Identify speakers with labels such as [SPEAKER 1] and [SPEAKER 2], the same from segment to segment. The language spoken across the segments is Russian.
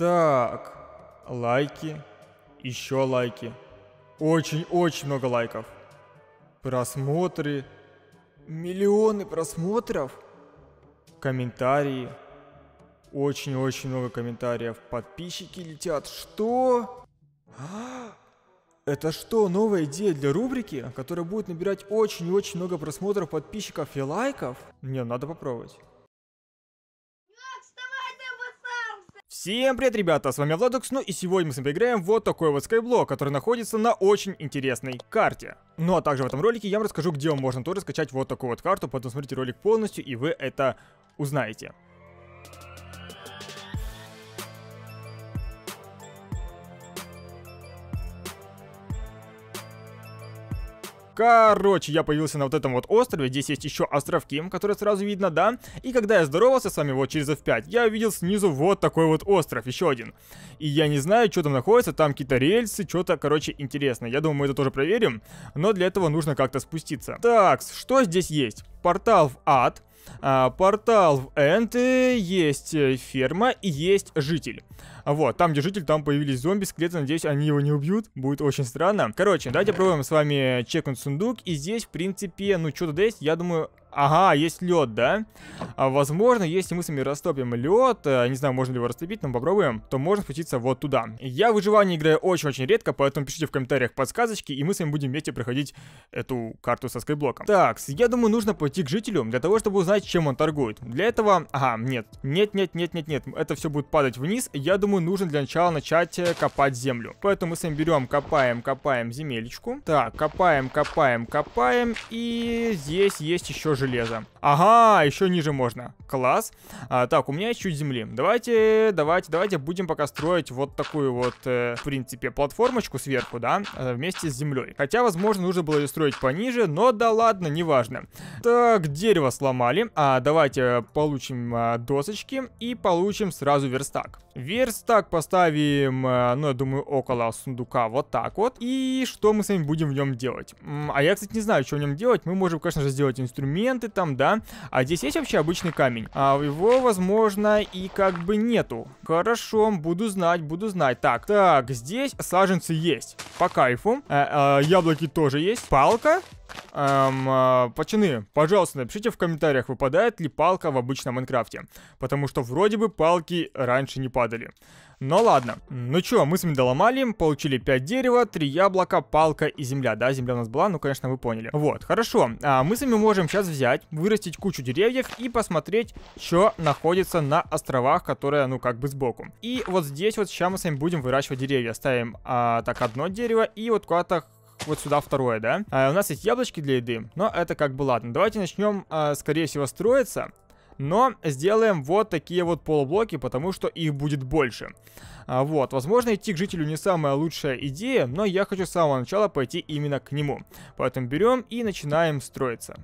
[SPEAKER 1] Так, лайки, еще лайки. Очень-очень много лайков. Просмотры. Миллионы просмотров. Комментарии. Очень-очень много комментариев. Подписчики летят. Что? А? Это что, новая идея для рубрики, которая будет набирать очень-очень много просмотров, подписчиков и лайков? Не, надо попробовать. Всем привет, ребята, с вами Владокс, ну и сегодня мы с вами поиграем вот такой вот скайблок, который находится на очень интересной карте. Ну а также в этом ролике я вам расскажу, где можно тоже скачать вот такую вот карту, поэтому смотрите ролик полностью и вы это узнаете. Короче, я появился на вот этом вот острове, здесь есть еще островки, которые сразу видно, да? И когда я здоровался с вами вот через F5, я увидел снизу вот такой вот остров, еще один. И я не знаю, что там находится, там какие-то рельсы, что-то, короче, интересное. Я думаю, мы это тоже проверим, но для этого нужно как-то спуститься. Так, что здесь есть? Портал в ад, а, портал в Энд, есть э, ферма и есть житель. А вот, там, где житель, там появились зомби, скелеты, надеюсь, они его не убьют, будет очень странно. Короче, давайте пробуем с вами чекнуть сундук, и здесь, в принципе, ну, что-то есть, я думаю... Ага, есть лед, да? А возможно, если мы с вами растопим лед, э, не знаю, можно ли его растопить, но попробуем, то можно спуститься вот туда. Я в выживание играю очень-очень редко, поэтому пишите в комментариях подсказочки, и мы с вами будем вместе проходить эту карту со скайблоком. Так, я думаю, нужно пойти к жителю для того, чтобы узнать, чем он торгует. Для этого... Ага, нет. Нет-нет-нет-нет-нет, это все будет падать вниз. Я думаю, думаю, нужно для начала начать э, копать землю. Поэтому мы с вами берем, копаем, копаем земелечку. Так, копаем, копаем, копаем. И здесь есть еще железо. Ага, еще ниже можно. Класс. А, так, у меня есть чуть земли. Давайте, давайте, давайте будем пока строить вот такую вот, э, в принципе, платформочку сверху, да, э, вместе с землей. Хотя, возможно, нужно было ее строить пониже, но да ладно, неважно. Так, дерево сломали. А, давайте получим а, досочки и получим сразу верстак. Верстак поставим, э, ну, я думаю, около сундука, вот так вот. И что мы с вами будем в нем делать? А я, кстати, не знаю, что в нем делать. Мы можем, конечно же, сделать инструменты там, да. А здесь есть вообще обычный камень? А его, возможно, и как бы нету. Хорошо, буду знать, буду знать. Так, так, здесь саженцы есть. По кайфу. А, а, яблоки тоже есть. Палка. Эм, э, пацаны, пожалуйста, напишите в комментариях, выпадает ли палка в обычном Майнкрафте. Потому что вроде бы палки раньше не падали. Но ладно. Ну чё, мы с вами доломали, получили 5 дерева, 3 яблока, палка и земля. Да, земля у нас была, ну, конечно, вы поняли. Вот, хорошо. А мы с вами можем сейчас взять, вырастить кучу деревьев и посмотреть, что находится на островах, которые, ну, как бы сбоку. И вот здесь вот сейчас мы с вами будем выращивать деревья. Ставим, а, так, одно дерево и вот куда-то вот сюда второе, да? А, у нас есть яблочки для еды, но это как бы ладно. Давайте начнем, а, скорее всего, строиться. Но сделаем вот такие вот полублоки, потому что их будет больше. А, вот, возможно, идти к жителю не самая лучшая идея, но я хочу с самого начала пойти именно к нему. Поэтому берем и начинаем строиться.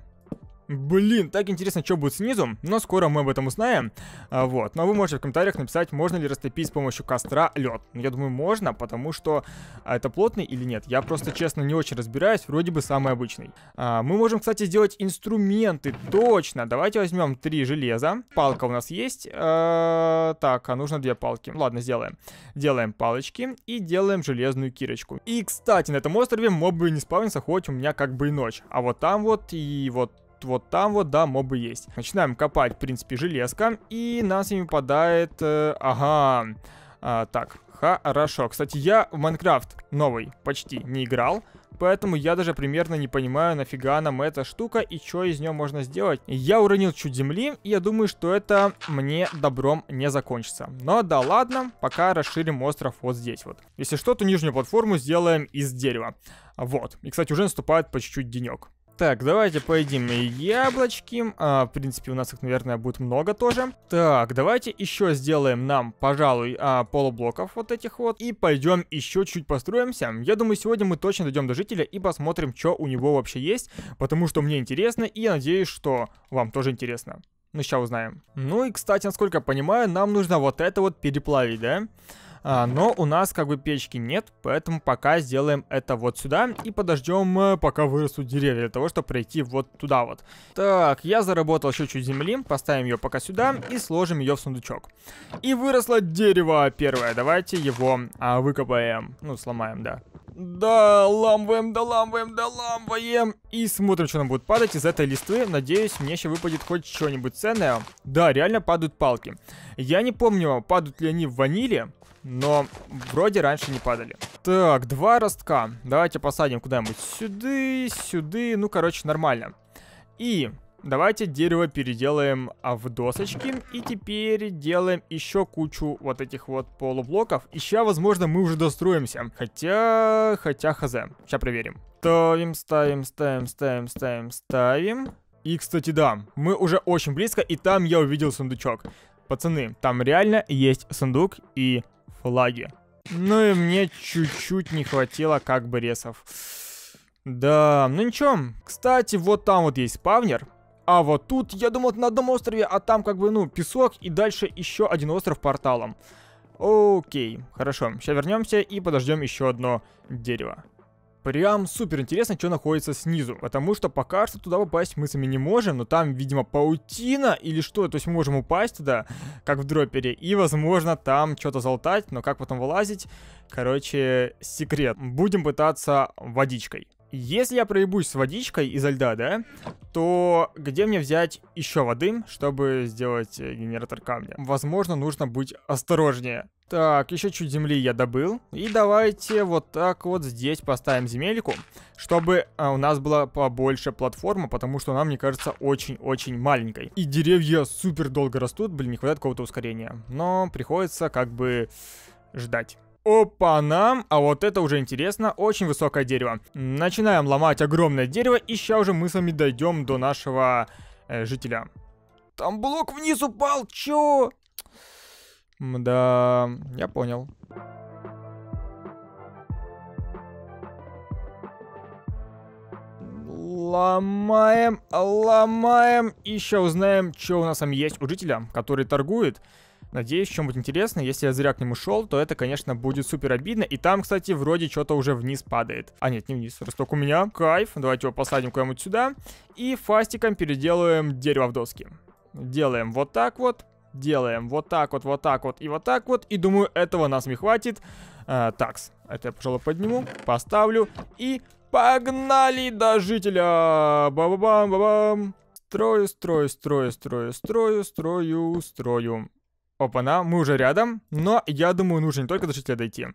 [SPEAKER 1] Блин, так интересно, что будет снизу, но скоро мы об этом узнаем. А, вот, но вы можете в комментариях написать, можно ли растопить с помощью костра лед. Ну, я думаю, можно, потому что а это плотный или нет. Я просто, честно, не очень разбираюсь, вроде бы самый обычный. А, мы можем, кстати, сделать инструменты, точно. Давайте возьмем три железа. Палка у нас есть. А, так, а нужно две палки. Ладно, сделаем. Делаем палочки и делаем железную кирочку. И, кстати, на этом острове мобы не спавнятся, хоть у меня как бы и ночь. А вот там вот и вот вот там вот, да, мобы есть. Начинаем копать, в принципе, железка, и нас с ними падает... Э, ага... А, так, хорошо. Кстати, я в Майнкрафт новый почти не играл. Поэтому я даже примерно не понимаю, нафига нам эта штука и что из нее можно сделать. Я уронил чуть земли, и я думаю, что это мне добром не закончится. Но да ладно, пока расширим остров вот здесь вот. Если что, то нижнюю платформу сделаем из дерева. Вот. И, кстати, уже наступает по чуть-чуть денек. Так, давайте поедим яблочки. А, в принципе, у нас их, наверное, будет много тоже. Так, давайте еще сделаем нам, пожалуй, а, полублоков вот этих вот. И пойдем еще чуть построимся. Я думаю, сегодня мы точно дойдем до жителя и посмотрим, что у него вообще есть. Потому что мне интересно, и я надеюсь, что вам тоже интересно. Ну, сейчас узнаем. Ну и, кстати, насколько я понимаю, нам нужно вот это вот переплавить, да? Да. А, но у нас как бы печки нет, поэтому пока сделаем это вот сюда и подождем, э, пока вырастут деревья, для того, чтобы пройти вот туда вот. Так, я заработал еще чуть земли, поставим ее пока сюда и сложим ее в сундучок. И выросло дерево первое, давайте его а, выкопаем, ну сломаем, да. Да, ламваем, да ламваем, да ламваем И смотрим, что нам будет падать из этой листвы. Надеюсь, мне еще выпадет хоть что-нибудь ценное. Да, реально падают палки. Я не помню, падают ли они в ваниле, но вроде раньше не падали. Так, два ростка. Давайте посадим куда-нибудь сюда, сюда. Ну, короче, нормально. И Давайте дерево переделаем а, в досочки. И теперь делаем еще кучу вот этих вот полублоков. И сейчас, возможно, мы уже достроимся. Хотя... Хотя хз. Сейчас проверим. Ставим, ставим, ставим, ставим, ставим, ставим. И, кстати, да, мы уже очень близко, и там я увидел сундучок. Пацаны, там реально есть сундук и флаги. Ну и мне чуть-чуть не хватило как бы ресов. Да, ну ничего. Кстати, вот там вот есть спавнер. А вот тут, я думал, на одном острове, а там как бы, ну, песок и дальше еще один остров порталом. Окей, хорошо. Сейчас вернемся и подождем еще одно дерево. Прям супер интересно, что находится снизу, потому что пока что туда попасть мы сами не можем, но там, видимо, паутина или что, то есть мы можем упасть туда, как в дропере, и, возможно, там что-то залтать, но как потом вылазить, короче, секрет. Будем пытаться водичкой. Если я проебусь с водичкой изо льда, да, то где мне взять еще воды, чтобы сделать э, генератор камня? Возможно, нужно быть осторожнее. Так, еще чуть земли я добыл. И давайте вот так вот здесь поставим земельку, чтобы а, у нас была побольше платформа, потому что она, мне кажется, очень-очень маленькой. И деревья супер долго растут, блин, не хватает какого-то ускорения. Но приходится как бы ждать. Опа-нам! А вот это уже интересно, очень высокое дерево. Начинаем ломать огромное дерево, и сейчас уже мы с вами дойдем до нашего э, жителя. Там блок вниз упал, чё? Да, я понял. Ломаем, ломаем, И сейчас узнаем, что у нас там есть у жителя, который торгует. Надеюсь, чем-нибудь интересно. Если я зря к нему шел, то это, конечно, будет супер обидно. И там, кстати, вроде что-то уже вниз падает. А нет, не вниз, раз у меня. Кайф. Давайте его посадим куда-нибудь сюда. И фастиком переделаем дерево в доски. Делаем вот так вот. Делаем вот так вот, вот так вот и вот так вот. И думаю, этого нас не хватит. А, такс. Это я, пожалуй, подниму, поставлю. И погнали до жителя! Ба-ба-бам-ба-бам! -ба -бам. Строю, строю, строю, строю, строю, строю, строю. Опа-на, мы уже рядом, но я думаю, нужно не только до жителя дойти,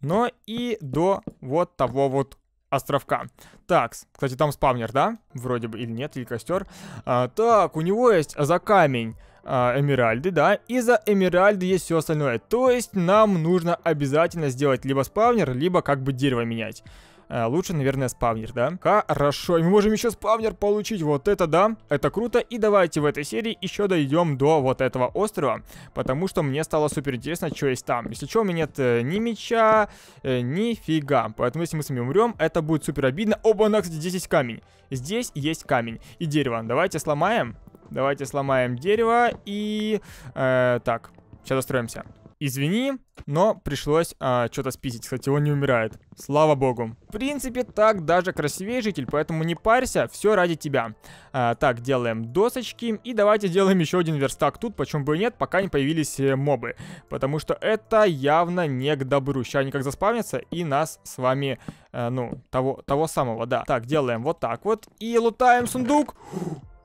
[SPEAKER 1] но и до вот того вот островка. Так, кстати, там спавнер, да? Вроде бы, или нет, или костер. А, так, у него есть за камень а, эмеральды, да? И за эмеральды есть все остальное. То есть нам нужно обязательно сделать либо спавнер, либо как бы дерево менять. А, лучше, наверное, спавнер, да? Хорошо, и мы можем еще спавнер получить. Вот это да, это круто. И давайте в этой серии еще дойдем до вот этого острова, потому что мне стало супер интересно, что есть там. Если что, у меня нет э, ни меча, э, ни фига. Поэтому если мы с вами умрем, это будет супер обидно. Оба, она, кстати, здесь есть камень. Здесь есть камень и дерево. Давайте сломаем. Давайте сломаем дерево и... Э, так, сейчас застроимся. Извини, но пришлось а, что-то списить. Кстати, он не умирает. Слава богу. В принципе, так даже красивее, житель, поэтому не парься, все ради тебя. А, так, делаем досочки. И давайте сделаем еще один верстак тут, почему бы и нет, пока не появились э, мобы. Потому что это явно не к добру. Сейчас они как заспавнятся, и нас с вами, э, ну, того, того самого, да. Так, делаем вот так вот. И лутаем сундук.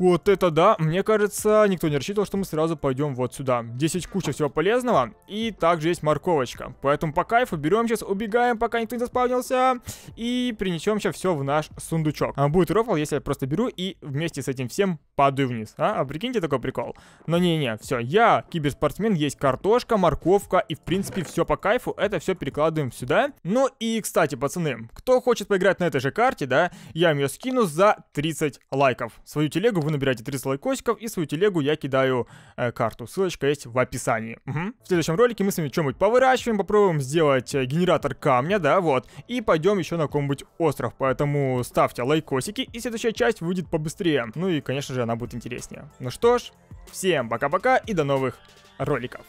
[SPEAKER 1] Вот это да, мне кажется, никто не рассчитывал, что мы сразу пойдем вот сюда. Здесь куча всего полезного, и также есть морковочка. Поэтому по кайфу берем сейчас, убегаем, пока никто не заспавнился, и принесем сейчас все в наш сундучок. А будет рофл, если я просто беру и вместе с этим всем падаю вниз. А, а прикиньте такой прикол. Но не-не, все, я киберспортсмен, есть картошка, морковка и, в принципе, все по кайфу. Это все перекладываем сюда. Ну и, кстати, пацаны, кто хочет поиграть на этой же карте, да, я им ее скину за 30 лайков. Свою телегу вы набираете 30 лайкосиков и свою телегу я кидаю э, карту. Ссылочка есть в описании. Угу. В следующем ролике мы с вами что-нибудь повыращиваем, попробуем сделать э, генератор камня, да, вот. И пойдем еще на какой-нибудь остров. Поэтому ставьте лайкосики и следующая часть выйдет побыстрее. Ну и, конечно же, она она будет интереснее. Ну что ж, всем пока-пока и до новых роликов.